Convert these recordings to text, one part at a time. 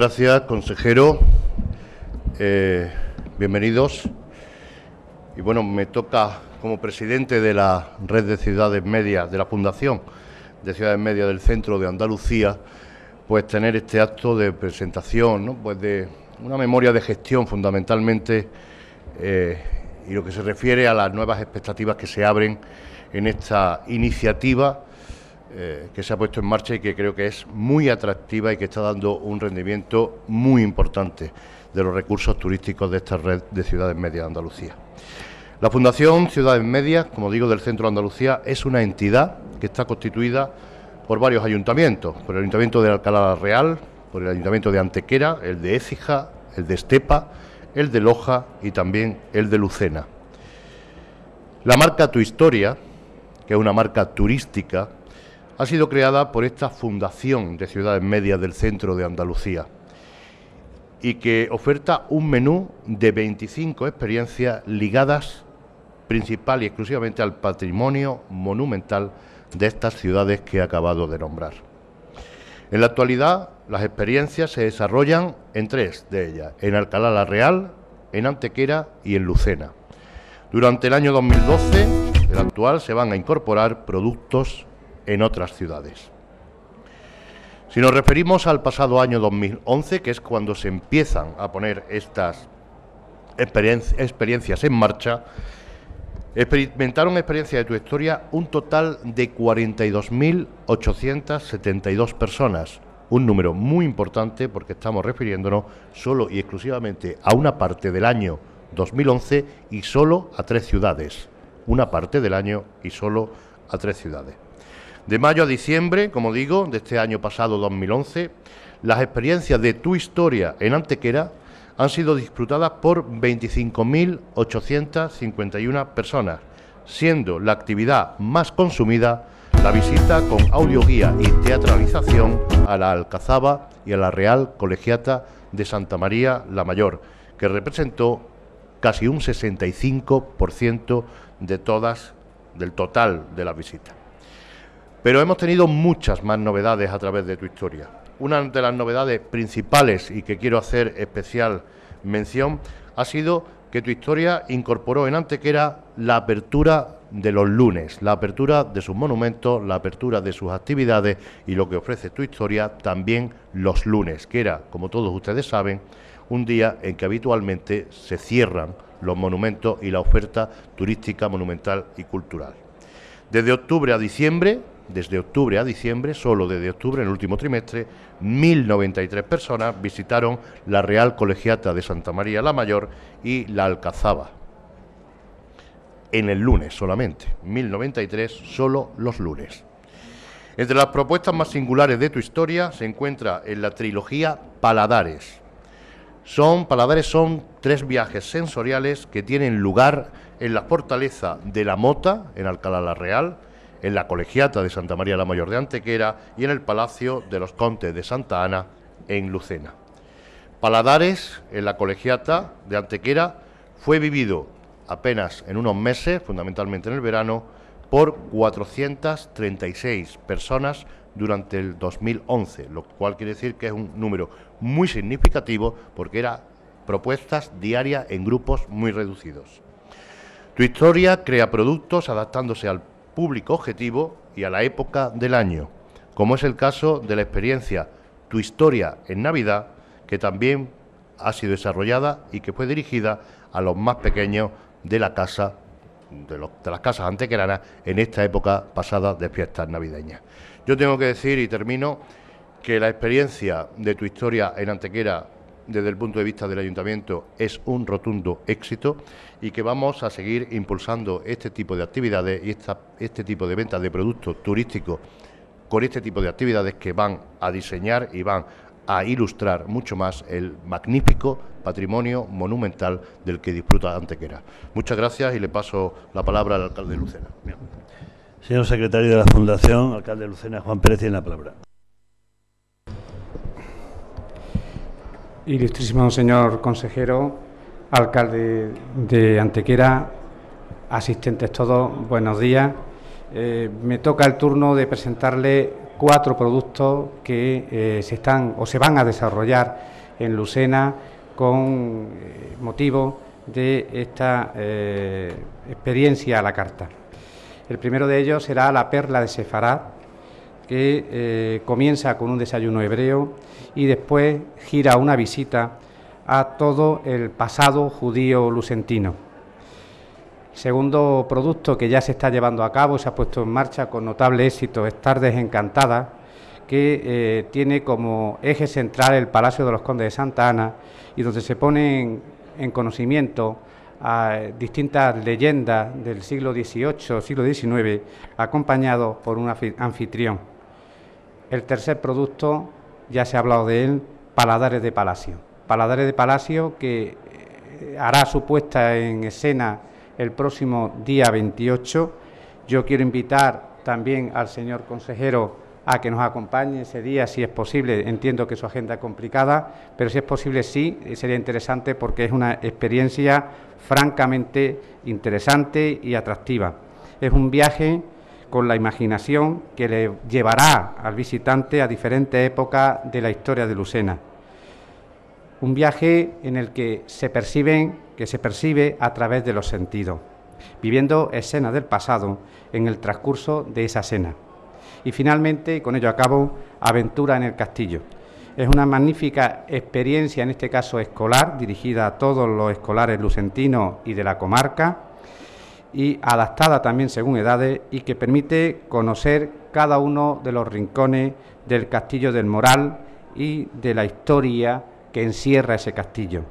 gracias, consejero. Eh, bienvenidos. Y bueno, me toca como presidente de la Red de Ciudades Medias, de la Fundación de Ciudades Medias del Centro de Andalucía, pues tener este acto de presentación, pues de una memoria de gestión fundamentalmente eh, y lo que se refiere a las nuevas expectativas que se abren en esta iniciativa eh, que se ha puesto en marcha y que creo que es muy atractiva y que está dando un rendimiento muy importante de los recursos turísticos de esta red de ciudades medias de Andalucía. La Fundación Ciudades Medias, como digo, del Centro de Andalucía, es una entidad que está constituida por varios ayuntamientos, por el Ayuntamiento de Alcalá la Real, por el Ayuntamiento de Antequera, el de Écija, el de Estepa, el de Loja y también el de Lucena. La marca Tu Historia, que es una marca turística ha sido creada por esta Fundación de Ciudades Medias del Centro de Andalucía y que oferta un menú de 25 experiencias ligadas principal y exclusivamente al patrimonio monumental de estas ciudades que he acabado de nombrar. En la actualidad, las experiencias se desarrollan en tres de ellas, en Alcalá la Real, en Antequera y en Lucena. Durante el año 2012, el actual, se van a incorporar productos en otras ciudades. Si nos referimos al pasado año 2011, que es cuando se empiezan a poner estas experiencias en marcha, experimentaron experiencia de tu historia un total de 42.872 personas, un número muy importante porque estamos refiriéndonos solo y exclusivamente a una parte del año 2011 y solo a tres ciudades. Una parte del año y solo a tres ciudades. De mayo a diciembre, como digo, de este año pasado 2011, las experiencias de tu historia en Antequera han sido disfrutadas por 25.851 personas, siendo la actividad más consumida la visita con audioguía y teatralización a la Alcazaba y a la Real Colegiata de Santa María la Mayor, que representó casi un 65% de todas, del total de las visitas. Pero hemos tenido muchas más novedades a través de tu historia. Una de las novedades principales y que quiero hacer especial mención ha sido que tu historia incorporó en Antequera la apertura de los lunes, la apertura de sus monumentos, la apertura de sus actividades y lo que ofrece tu historia también los lunes, que era, como todos ustedes saben, un día en que habitualmente se cierran los monumentos y la oferta turística, monumental y cultural. Desde octubre a diciembre desde octubre a diciembre, solo desde octubre, en el último trimestre, 1.093 personas visitaron la Real Colegiata de Santa María la Mayor y la Alcazaba. En el lunes solamente, 1.093 solo los lunes. Entre las propuestas más singulares de tu historia se encuentra en la trilogía Paladares. Son, Paladares son tres viajes sensoriales que tienen lugar en la fortaleza de la Mota, en Alcalá la Real, en la colegiata de Santa María la Mayor de Antequera y en el Palacio de los Contes de Santa Ana en Lucena. Paladares, en la colegiata de Antequera, fue vivido apenas en unos meses, fundamentalmente en el verano, por 436 personas durante el 2011, lo cual quiere decir que es un número muy significativo porque era propuestas diarias en grupos muy reducidos. Tu historia crea productos adaptándose al público objetivo y a la época del año, como es el caso de la experiencia Tu historia en Navidad, que también ha sido desarrollada y que fue dirigida a los más pequeños de la casa de, las casas antequeranas en esta época pasada de fiestas navideñas. Yo tengo que decir y termino que la experiencia de tu historia en Antequera desde el punto de vista del ayuntamiento es un rotundo éxito y que vamos a seguir impulsando este tipo de actividades y esta, este tipo de ventas de productos turísticos con este tipo de actividades que van a diseñar y van a ilustrar mucho más el magnífico patrimonio monumental del que disfruta Antequera. Muchas gracias y le paso la palabra al alcalde Lucena. Señor secretario de la Fundación, alcalde Lucena, Juan Pérez tiene la palabra. Ilustrísimo señor consejero, alcalde de Antequera, asistentes todos, buenos días. Eh, me toca el turno de presentarle cuatro productos que eh, se están o se van a desarrollar en Lucena con eh, motivo de esta experiencia a la carta. El primero de ellos será la perla de Sefarad, que eh, comienza con un desayuno hebreo y después gira una visita a todo el pasado judío lucentino. Segundo producto que ya se está llevando a cabo, se ha puesto en marcha con notable éxito, es Tardes Encantadas, que eh, tiene como eje central el Palacio de los Condes de Santa Ana y donde se ponen en conocimiento a distintas leyendas del siglo XVIII, siglo XIX, ...acompañado por un anfitrión. El tercer producto, ya se ha hablado de él, Paladares de Palacio. Paladares de Palacio que eh, hará su puesta en escena el próximo día 28. Yo quiero invitar también al señor consejero a que nos acompañe ese día, si es posible. Entiendo que su agenda es complicada, pero si es posible sí, eh, sería interesante porque es una experiencia francamente interesante y atractiva. Es un viaje con la imaginación que le llevará al visitante a diferentes épocas de la historia de Lucena. Un viaje en el que se perciben, que se percibe a través de los sentidos, viviendo escenas del pasado en el transcurso de esa escena. Y finalmente, con ello acabo, Aventura en el Castillo. Es una magnífica experiencia, en este caso escolar, dirigida a todos los escolares lucentinos y de la comarca, y adaptada también según edades y que permite conocer cada uno de los rincones del castillo del Moral y de la historia que encierra ese castillo.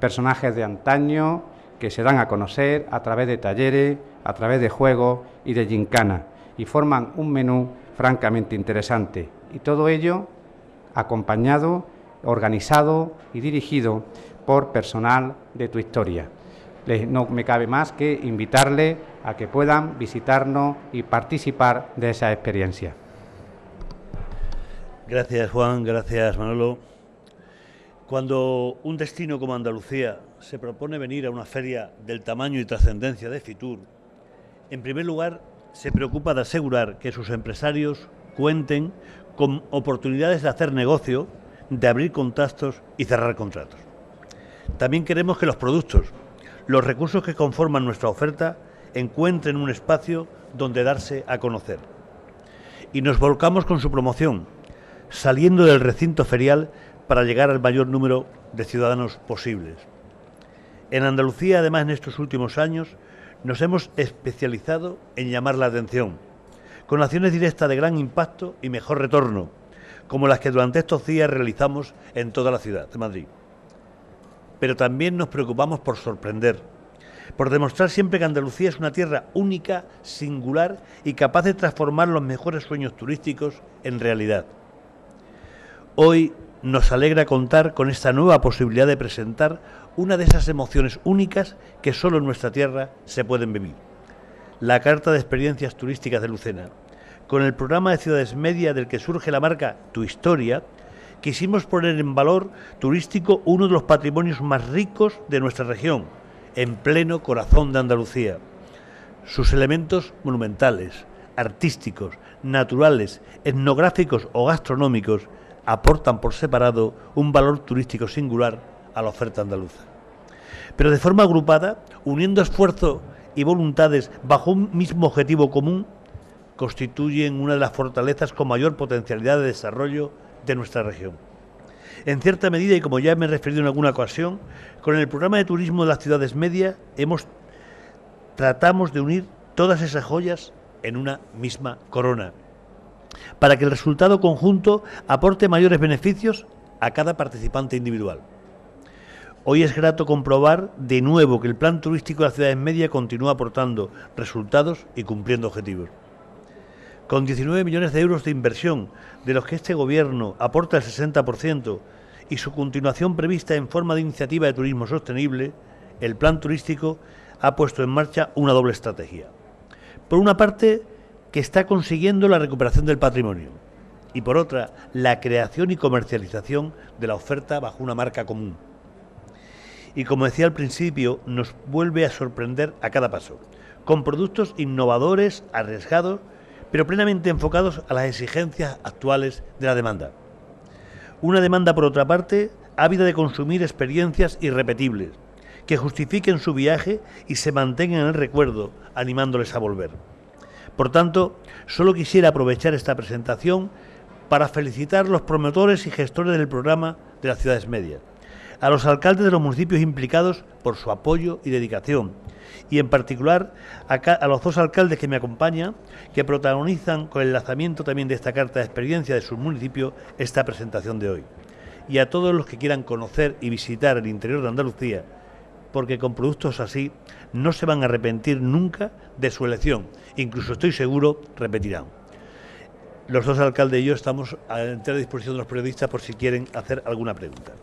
Personajes de antaño que se dan a conocer a través de talleres, a través de juegos y de gincanas y forman un menú francamente interesante. Y todo ello acompañado, organizado y dirigido por personal de tu historia no me cabe más que invitarle a que puedan visitarnos y participar de esa experiencia. Gracias Juan, gracias Manolo. Cuando un destino como Andalucía se propone venir a una feria del tamaño y trascendencia de Fitur, en primer lugar se preocupa de asegurar que sus empresarios cuenten con oportunidades de hacer negocio, de abrir contactos y cerrar contratos. También queremos que los productos los recursos que conforman nuestra oferta encuentren un espacio donde darse a conocer. Y nos volcamos con su promoción, saliendo del recinto ferial para llegar al mayor número de ciudadanos posibles. En Andalucía, además, en estos últimos años, nos hemos especializado en llamar la atención, con acciones directas de gran impacto y mejor retorno, como las que durante estos días realizamos en toda la ciudad de Madrid pero también nos preocupamos por sorprender, por demostrar siempre que Andalucía es una tierra única, singular y capaz de transformar los mejores sueños turísticos en realidad. Hoy nos alegra contar con esta nueva posibilidad de presentar una de esas emociones únicas que solo en nuestra tierra se pueden vivir. La Carta de Experiencias Turísticas de Lucena, con el programa de Ciudades Media del que surge la marca Tu Historia, quisimos poner en valor turístico uno de los patrimonios más ricos de nuestra región, en pleno corazón de Andalucía. Sus elementos monumentales, artísticos, naturales, etnográficos o gastronómicos aportan por separado un valor turístico singular a la oferta andaluza. Pero de forma agrupada, uniendo esfuerzo y voluntades bajo un mismo objetivo común, constituyen una de las fortalezas con mayor potencialidad de desarrollo de nuestra región. En cierta medida, y como ya me he referido en alguna ocasión, con el programa de turismo de las ciudades medias tratamos de unir todas esas joyas en una misma corona, para que el resultado conjunto aporte mayores beneficios a cada participante individual. Hoy es grato comprobar de nuevo que el plan turístico de las ciudades medias continúa aportando resultados y cumpliendo objetivos con 19 millones de euros de inversión, de los que este gobierno aporta el 60% y su continuación prevista en forma de iniciativa de turismo sostenible, el plan turístico ha puesto en marcha una doble estrategia. Por una parte, que está consiguiendo la recuperación del patrimonio y por otra, la creación y comercialización de la oferta bajo una marca común. Y como decía al principio, nos vuelve a sorprender a cada paso, con productos innovadores, arriesgados pero plenamente enfocados a las exigencias actuales de la demanda. Una demanda, por otra parte, ávida de consumir experiencias irrepetibles, que justifiquen su viaje y se mantengan en el recuerdo, animándoles a volver. Por tanto, solo quisiera aprovechar esta presentación para felicitar los promotores y gestores del programa de las ciudades medias a los alcaldes de los municipios implicados por su apoyo y dedicación, y en particular a, los dos alcaldes que me acompañan, que protagonizan con el lanzamiento también de esta carta de experiencia de su municipio esta presentación de hoy. Y a todos los que quieran conocer y visitar el interior de Andalucía, porque con productos así no se van a arrepentir nunca de su elección. Incluso estoy seguro, repetirán. Los dos alcaldes y yo estamos a entera disposición de los periodistas por si quieren hacer alguna pregunta.